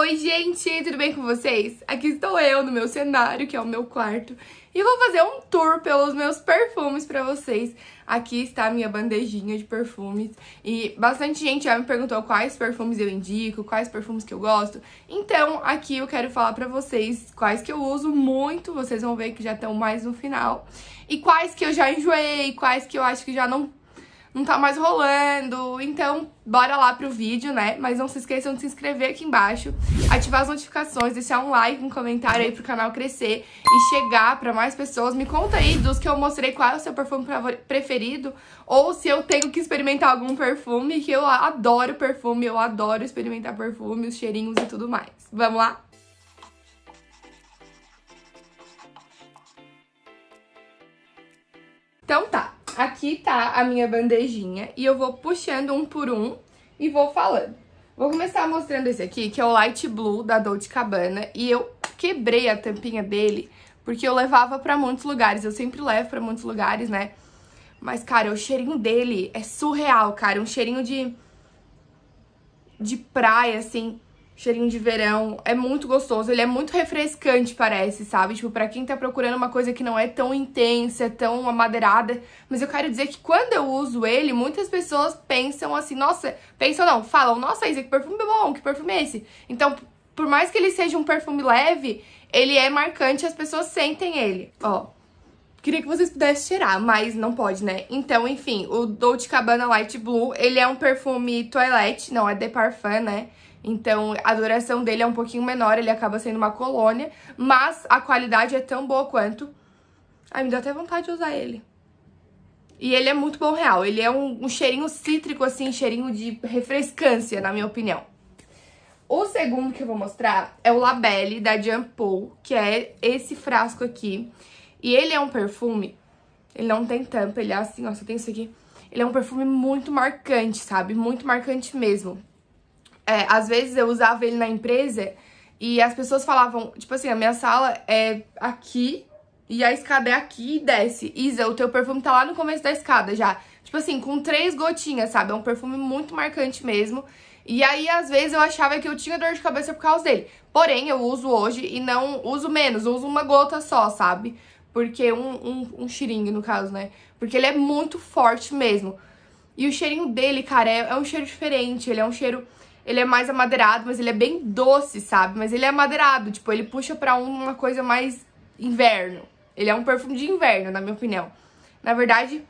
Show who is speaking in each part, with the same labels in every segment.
Speaker 1: Oi, gente, tudo bem com vocês? Aqui estou eu no meu cenário, que é o meu quarto, e vou fazer um tour pelos meus perfumes para vocês. Aqui está a minha bandejinha de perfumes, e bastante gente já me perguntou quais perfumes eu indico, quais perfumes que eu gosto. Então, aqui eu quero falar para vocês quais que eu uso muito, vocês vão ver que já estão mais no final, e quais que eu já enjoei, quais que eu acho que já não não tá mais rolando. Então, bora lá pro vídeo, né? Mas não se esqueçam de se inscrever aqui embaixo, ativar as notificações, deixar um like, um comentário aí pro canal crescer e chegar pra mais pessoas. Me conta aí dos que eu mostrei qual é o seu perfume preferido ou se eu tenho que experimentar algum perfume, que eu adoro perfume, eu adoro experimentar perfume, os cheirinhos e tudo mais. Vamos lá? Então tá, Aqui tá a minha bandejinha e eu vou puxando um por um e vou falando. Vou começar mostrando esse aqui, que é o Light Blue da Dolce Cabana. E eu quebrei a tampinha dele, porque eu levava pra muitos lugares. Eu sempre levo pra muitos lugares, né? Mas, cara, o cheirinho dele é surreal, cara. Um cheirinho de... De praia, assim cheirinho de verão. É muito gostoso, ele é muito refrescante, parece, sabe? Tipo, pra quem tá procurando uma coisa que não é tão intensa, é tão amadeirada. Mas eu quero dizer que quando eu uso ele, muitas pessoas pensam assim, nossa, pensam não, falam, nossa, Isa, que perfume bom, que perfume é esse? Então, por mais que ele seja um perfume leve, ele é marcante, as pessoas sentem ele. Ó, Queria que vocês pudessem cheirar, mas não pode, né? Então, enfim, o Dolce Cabana Light Blue, ele é um perfume toilette, não, é de parfum, né? Então, a duração dele é um pouquinho menor, ele acaba sendo uma colônia, mas a qualidade é tão boa quanto. Ai, me deu até vontade de usar ele. E ele é muito bom real, ele é um, um cheirinho cítrico, assim, cheirinho de refrescância, na minha opinião. O segundo que eu vou mostrar é o Labelle da Jampol, que é esse frasco aqui. E ele é um perfume, ele não tem tampa, ele é assim, ó, só tem isso aqui. Ele é um perfume muito marcante, sabe? Muito marcante mesmo. É, às vezes eu usava ele na empresa e as pessoas falavam, tipo assim, a minha sala é aqui e a escada é aqui e desce. Isa, o teu perfume tá lá no começo da escada já. Tipo assim, com três gotinhas, sabe? É um perfume muito marcante mesmo. E aí, às vezes, eu achava que eu tinha dor de cabeça por causa dele. Porém, eu uso hoje e não uso menos, uso uma gota só, sabe? Porque um, um, um cheirinho, no caso, né? Porque ele é muito forte mesmo. E o cheirinho dele, cara, é, é um cheiro diferente. Ele é um cheiro ele é mais amadeirado, mas ele é bem doce, sabe? Mas ele é amadeirado, tipo, ele puxa pra uma coisa mais inverno. Ele é um perfume de inverno, na minha opinião. Na verdade,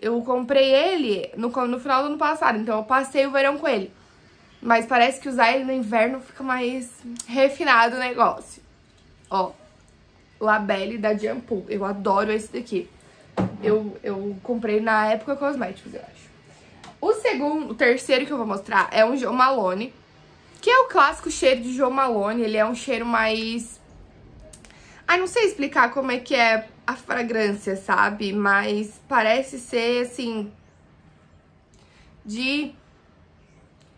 Speaker 1: eu comprei ele no, no final do ano passado, então eu passei o verão com ele. Mas parece que usar ele no inverno fica mais refinado o negócio. Ó, Labelle da Jampoo. Eu adoro esse daqui. Eu, eu comprei na época cosméticos, eu acho. O segundo, o terceiro que eu vou mostrar é um Joe Malone, que é o clássico cheiro de Joe Malone. Ele é um cheiro mais... Ai, não sei explicar como é que é a fragrância, sabe? Mas parece ser, assim, de...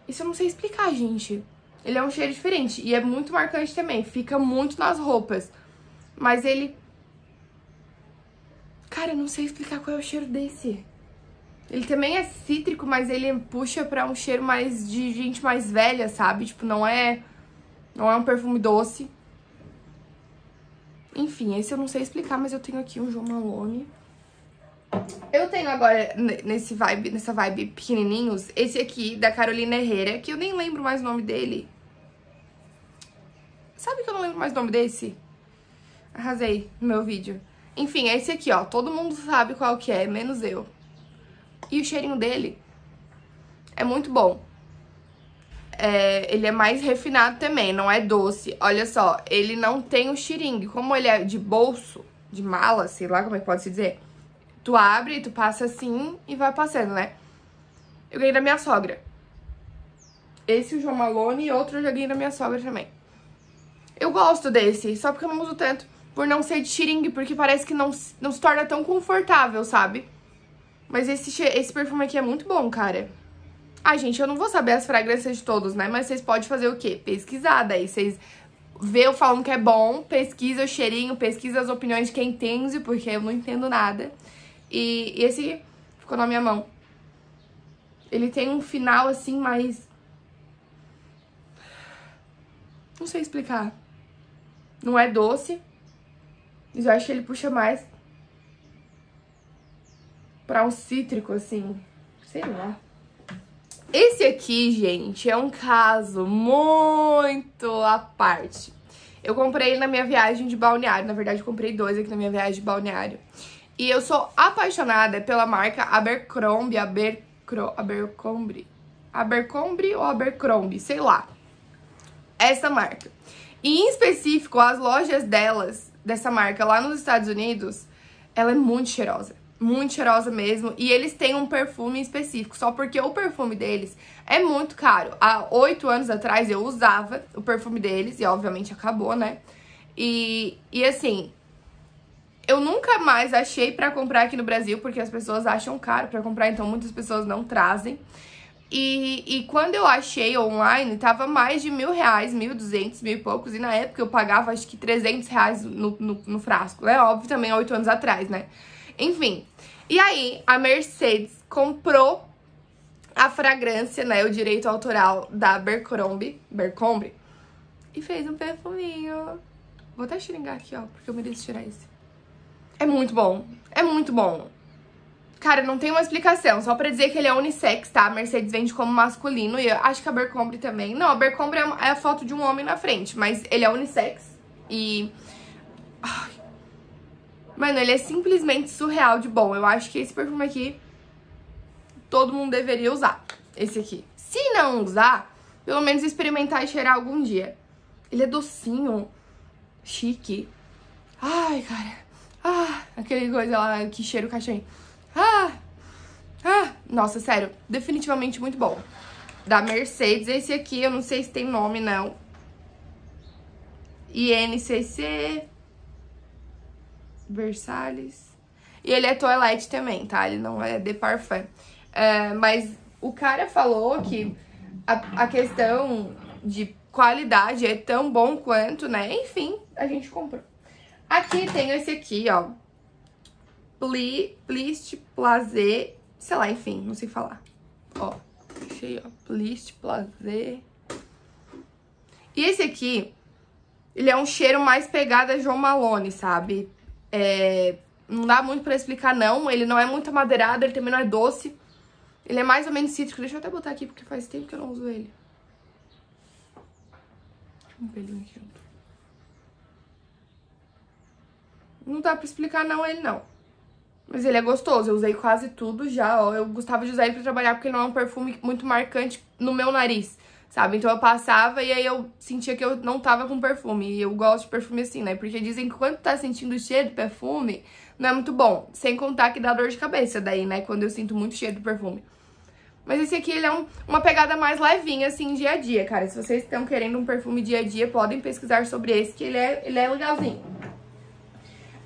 Speaker 1: Isso eu não sei explicar, gente. Ele é um cheiro diferente e é muito marcante também. Fica muito nas roupas. Mas ele... Cara, eu não sei explicar qual é o cheiro desse. Ele também é cítrico, mas ele puxa pra um cheiro mais de gente mais velha, sabe? Tipo, não é, não é um perfume doce. Enfim, esse eu não sei explicar, mas eu tenho aqui um João Malone. Eu tenho agora, nesse vibe, nessa vibe pequenininhos, esse aqui da Carolina Herrera, que eu nem lembro mais o nome dele. Sabe que eu não lembro mais o nome desse? Arrasei no meu vídeo. Enfim, é esse aqui, ó. Todo mundo sabe qual que é, menos eu. E o cheirinho dele é muito bom. É, ele é mais refinado também, não é doce. Olha só, ele não tem o xiringue. Como ele é de bolso, de mala, sei lá como é que pode se dizer. Tu abre, tu passa assim e vai passando, né? Eu ganhei da minha sogra. Esse o João Malone e outro eu já ganhei da minha sogra também. Eu gosto desse, só porque eu não uso tanto. Por não ser de xiringue, porque parece que não, não se torna tão confortável, sabe? Mas esse, esse perfume aqui é muito bom, cara. Ai, gente, eu não vou saber as fragrâncias de todos, né? Mas vocês podem fazer o quê? Pesquisar, daí vocês vê eu falando que é bom, pesquisa o cheirinho, pesquisa as opiniões de quem tem, porque eu não entendo nada. E, e esse ficou na minha mão. Ele tem um final assim, mais... Não sei explicar. Não é doce, mas eu acho que ele puxa mais pra um cítrico, assim. Sei lá. Esse aqui, gente, é um caso muito à parte. Eu comprei na minha viagem de balneário. Na verdade, comprei dois aqui na minha viagem de balneário. E eu sou apaixonada pela marca Abercrombie, Abercro, Abercrombie, Abercrombie ou Abercrombie, sei lá. Essa marca. E em específico, as lojas delas, dessa marca lá nos Estados Unidos, ela é muito cheirosa muito cheirosa mesmo. E eles têm um perfume específico, só porque o perfume deles é muito caro. Há oito anos atrás eu usava o perfume deles, e obviamente acabou, né? E, e assim, eu nunca mais achei para comprar aqui no Brasil, porque as pessoas acham caro para comprar, então muitas pessoas não trazem. E, e quando eu achei online, tava mais de mil reais, mil duzentos, mil e poucos. E na época eu pagava acho que trezentos reais no, no, no frasco, né? Óbvio também, oito anos atrás, né? Enfim. E aí, a Mercedes comprou a fragrância, né, o direito autoral da Abercrombie, e fez um perfuminho. Vou até xingar aqui, ó, porque eu mereço tirar esse. É muito bom. É muito bom. Cara, não tem uma explicação, só pra dizer que ele é unissex, tá? A Mercedes vende como masculino e acho que a Bercombe também. Não, a Abercrombie é, é a foto de um homem na frente, mas ele é unissex e Mano, ele é simplesmente surreal de bom. Eu acho que esse perfume aqui, todo mundo deveria usar. Esse aqui. Se não usar, pelo menos experimentar e cheirar algum dia. Ele é docinho, chique. Ai, cara. Ah, aquele coisa lá que cheira o cachorrinho. Ah, ah. Nossa, sério, definitivamente muito bom. Da Mercedes, esse aqui, eu não sei se tem nome, não. INCC Versalhes. E ele é Toilette também, tá? Ele não é de parfum. É, mas o cara falou que a, a questão de qualidade é tão bom quanto, né? Enfim, a gente comprou. Aqui tem esse aqui, ó. Pli, plist, plazer, sei lá, enfim, não sei falar. Ó, achei, ó. Plist, plazer. E esse aqui, ele é um cheiro mais pegado a João Malone, sabe? É, não dá muito pra explicar, não. Ele não é muito amadeirado, ele também não é doce. Ele é mais ou menos cítrico. Deixa eu até botar aqui, porque faz tempo que eu não uso ele. Deixa eu um pelinho aqui. Não dá pra explicar, não, ele não. Mas ele é gostoso, eu usei quase tudo já, ó. Eu gostava de usar ele pra trabalhar, porque ele não é um perfume muito marcante no meu nariz sabe? Então eu passava e aí eu sentia que eu não tava com perfume. E eu gosto de perfume assim, né? Porque dizem que quando tá sentindo cheiro de perfume, não é muito bom. Sem contar que dá dor de cabeça daí, né? Quando eu sinto muito cheiro de perfume. Mas esse aqui, ele é um, uma pegada mais levinha, assim, dia a dia, cara. Se vocês estão querendo um perfume dia a dia, podem pesquisar sobre esse, que ele é, ele é legalzinho.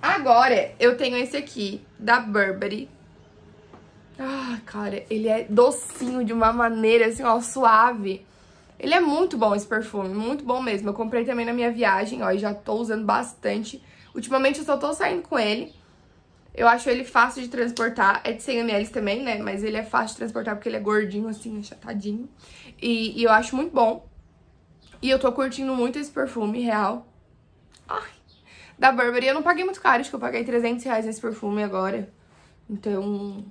Speaker 1: Agora, eu tenho esse aqui, da Burberry. Ah, cara, ele é docinho de uma maneira, assim, ó, suave. Ele é muito bom esse perfume, muito bom mesmo. Eu comprei também na minha viagem, ó, e já tô usando bastante. Ultimamente eu só tô saindo com ele. Eu acho ele fácil de transportar. É de 100ml também, né? Mas ele é fácil de transportar porque ele é gordinho, assim, achatadinho. E, e eu acho muito bom. E eu tô curtindo muito esse perfume real. Ai, da Burberry. Eu não paguei muito caro, acho que eu paguei 300 reais nesse perfume agora. Então...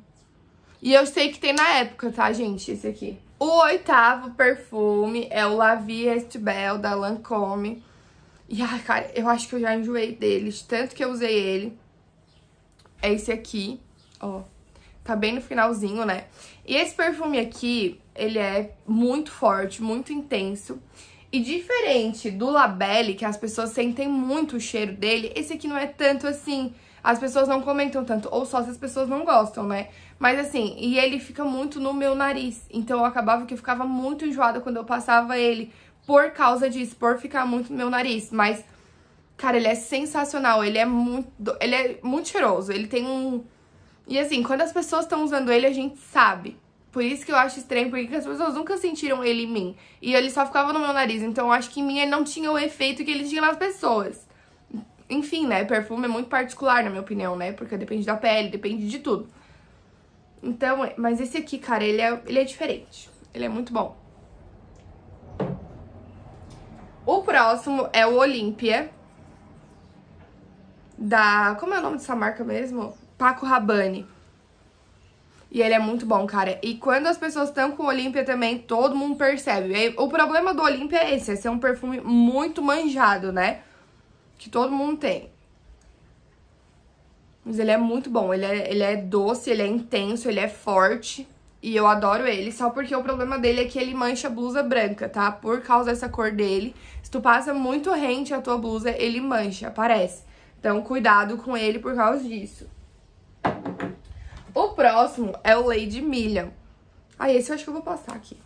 Speaker 1: E eu sei que tem na época, tá, gente? Esse aqui. O oitavo perfume é o La Vie Est Belle, da Lancôme. E, ai, cara, eu acho que eu já enjoei dele, tanto que eu usei ele. É esse aqui, ó. Tá bem no finalzinho, né? E esse perfume aqui, ele é muito forte, muito intenso. E diferente do Labelle, que as pessoas sentem muito o cheiro dele, esse aqui não é tanto assim. As pessoas não comentam tanto, ou só se as pessoas não gostam, né? Mas assim, e ele fica muito no meu nariz. Então eu acabava que eu ficava muito enjoada quando eu passava ele por causa disso, por ficar muito no meu nariz. Mas, cara, ele é sensacional. Ele é muito. Ele é muito cheiroso. Ele tem um. E assim, quando as pessoas estão usando ele, a gente sabe. Por isso que eu acho estranho, porque as pessoas nunca sentiram ele em mim. E ele só ficava no meu nariz. Então eu acho que em mim ele não tinha o efeito que ele tinha nas pessoas. Enfim, né? Perfume é muito particular, na minha opinião, né? Porque depende da pele, depende de tudo. Então, é, mas esse aqui, cara, ele é, ele é diferente. Ele é muito bom. O próximo é o Olímpia. Da... Como é o nome dessa marca mesmo? Paco Rabanne. E ele é muito bom, cara. E quando as pessoas estão com o Olímpia também, todo mundo percebe. O problema do Olímpia é esse, é ser um perfume muito manjado, né? Que todo mundo tem. Mas ele é muito bom, ele é, ele é doce, ele é intenso, ele é forte. E eu adoro ele, só porque o problema dele é que ele mancha a blusa branca, tá? Por causa dessa cor dele. Se tu passa muito rente a tua blusa, ele mancha, aparece. Então, cuidado com ele por causa disso. O próximo é o Lady Million. Ah, esse eu acho que eu vou passar aqui.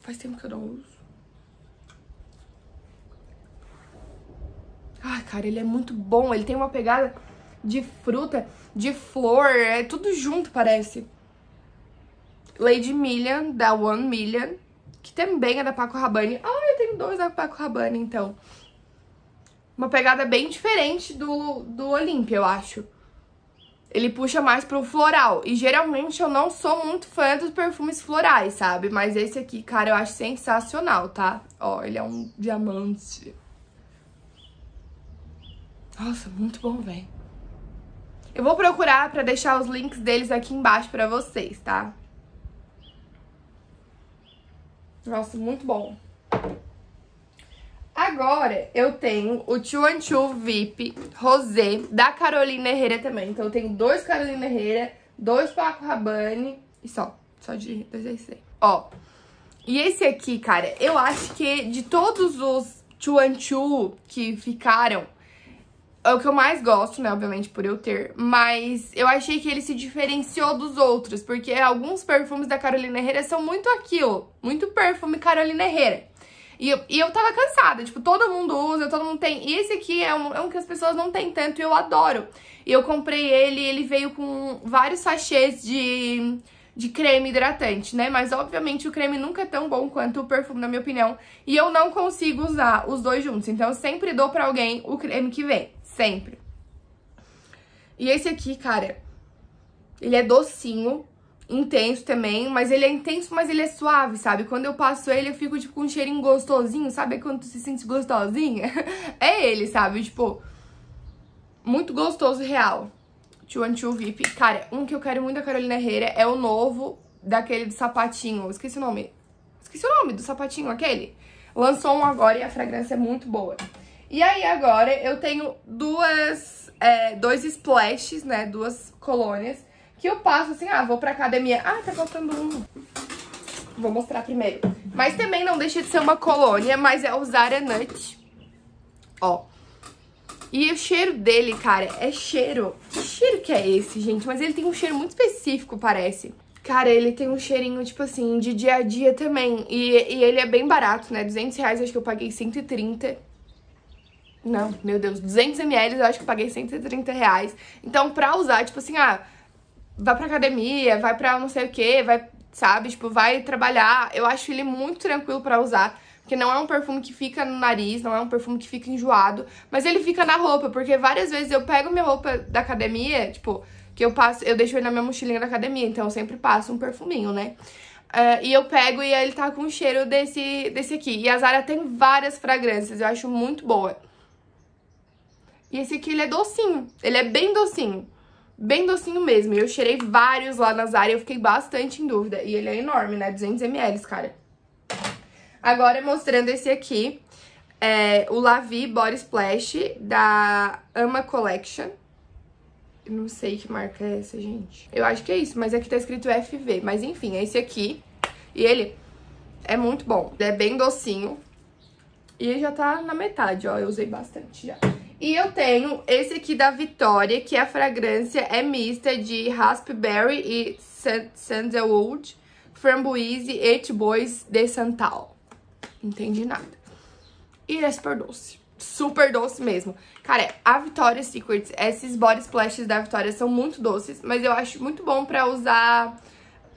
Speaker 1: Faz tempo que eu não uso. Ai, cara, ele é muito bom. Ele tem uma pegada de fruta, de flor, é tudo junto, parece. Lady Million, da One Million, que também é da Paco Rabanne. Ah, eu tenho dois da Paco Rabanne, então. Uma pegada bem diferente do, do Olympia, eu acho. Ele puxa mais pro floral. E geralmente eu não sou muito fã dos perfumes florais, sabe? Mas esse aqui, cara, eu acho sensacional, tá? Ó, ele é um diamante. Nossa, muito bom, velho. Eu vou procurar pra deixar os links deles aqui embaixo pra vocês, tá? Nossa, muito bom. Agora eu tenho o Chuan and VIP Rosé da Carolina Herrera também. Então eu tenho dois Carolina Herrera, dois Paco Rabanne e só. Só de dois Ó. E esse aqui, cara, eu acho que é de todos os Chuan and que ficaram, é o que eu mais gosto, né, obviamente, por eu ter, mas eu achei que ele se diferenciou dos outros, porque alguns perfumes da Carolina Herrera são muito aquilo, muito perfume Carolina Herrera. E eu, e eu tava cansada, tipo, todo mundo usa, todo mundo tem. E esse aqui é um, é um que as pessoas não têm tanto e eu adoro. E eu comprei ele, ele veio com vários sachês de, de creme hidratante, né? Mas obviamente o creme nunca é tão bom quanto o perfume, na minha opinião. E eu não consigo usar os dois juntos, então eu sempre dou pra alguém o creme que vem. Sempre. E esse aqui, cara, ele é docinho, intenso também, mas ele é intenso, mas ele é suave, sabe? Quando eu passo ele, eu fico, tipo, com um cheirinho gostosinho, sabe? É quando tu se sente gostosinha? é ele, sabe? Tipo, muito gostoso, real. 212 VIP. Cara, um que eu quero muito da Carolina Herrera é o novo daquele do sapatinho. Esqueci o nome. Esqueci o nome do sapatinho, aquele. Lançou um agora e a fragrância é muito boa. E aí agora eu tenho duas, é, dois splashes, né, duas colônias, que eu passo assim, ah, vou pra academia. Ah, tá faltando um. Vou mostrar primeiro. Mas também não deixa de ser uma colônia, mas é o Zara Nut. Ó. E o cheiro dele, cara, é cheiro. Que cheiro que é esse, gente? Mas ele tem um cheiro muito específico, parece. Cara, ele tem um cheirinho, tipo assim, de dia a dia também. E, e ele é bem barato, né? 200 reais, acho que eu paguei 130. Não, meu Deus, 200 ml eu acho que eu paguei 130 reais. Então, pra usar, tipo assim, ah, vai pra academia, vai pra não sei o que, vai, sabe, tipo, vai trabalhar. Eu acho ele muito tranquilo pra usar. Porque não é um perfume que fica no nariz, não é um perfume que fica enjoado, mas ele fica na roupa, porque várias vezes eu pego minha roupa da academia, tipo, que eu passo, eu deixo ele na minha mochilinha da academia, então eu sempre passo um perfuminho, né? Uh, e eu pego e ele tá com o cheiro desse, desse aqui. E a Zara tem várias fragrâncias, eu acho muito boa. E esse aqui, ele é docinho. Ele é bem docinho. Bem docinho mesmo. E eu cheirei vários lá na Zara e eu fiquei bastante em dúvida. E ele é enorme, né? 200ml, cara. Agora, mostrando esse aqui. É o Lavi Body Splash da Ama Collection. Eu não sei que marca é essa, gente. Eu acho que é isso, mas aqui tá escrito FV. Mas enfim, é esse aqui. E ele é muito bom. Ele é bem docinho. E já tá na metade, ó. Eu usei bastante já. E eu tenho esse aqui da Vitória, que é a fragrância é mista de Raspberry e Sandalwood, Framboise e Boys de Santal. Entendi nada. E é super doce. Super doce mesmo. Cara, a Vitória Secrets, esses body splashes da Vitória são muito doces, mas eu acho muito bom pra usar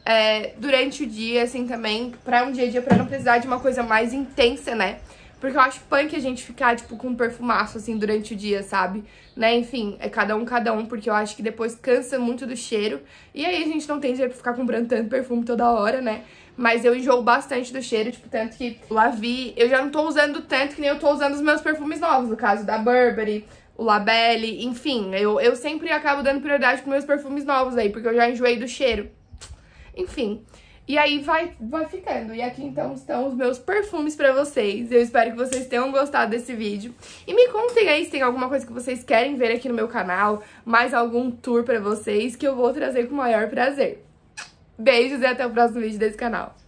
Speaker 1: é, durante o dia, assim, também, pra um dia a dia, pra não precisar de uma coisa mais intensa, né? Porque eu acho punk a gente ficar, tipo, com um perfumaço, assim, durante o dia, sabe? Né? Enfim, é cada um, cada um, porque eu acho que depois cansa muito do cheiro. E aí a gente não tem dinheiro pra ficar comprando tanto perfume toda hora, né? Mas eu enjoo bastante do cheiro, tipo, tanto que o Lavi... Eu já não tô usando tanto que nem eu tô usando os meus perfumes novos, no caso da Burberry, o Labelle, enfim. Eu, eu sempre acabo dando prioridade pros meus perfumes novos aí, porque eu já enjoei do cheiro. Enfim... E aí vai, vai ficando. E aqui então estão os meus perfumes pra vocês. Eu espero que vocês tenham gostado desse vídeo. E me contem aí se tem alguma coisa que vocês querem ver aqui no meu canal, mais algum tour pra vocês, que eu vou trazer com o maior prazer. Beijos e até o próximo vídeo desse canal.